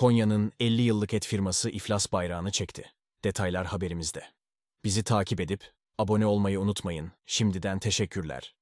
Konya'nın 50 yıllık et firması iflas bayrağını çekti. Detaylar haberimizde. Bizi takip edip abone olmayı unutmayın. Şimdiden teşekkürler.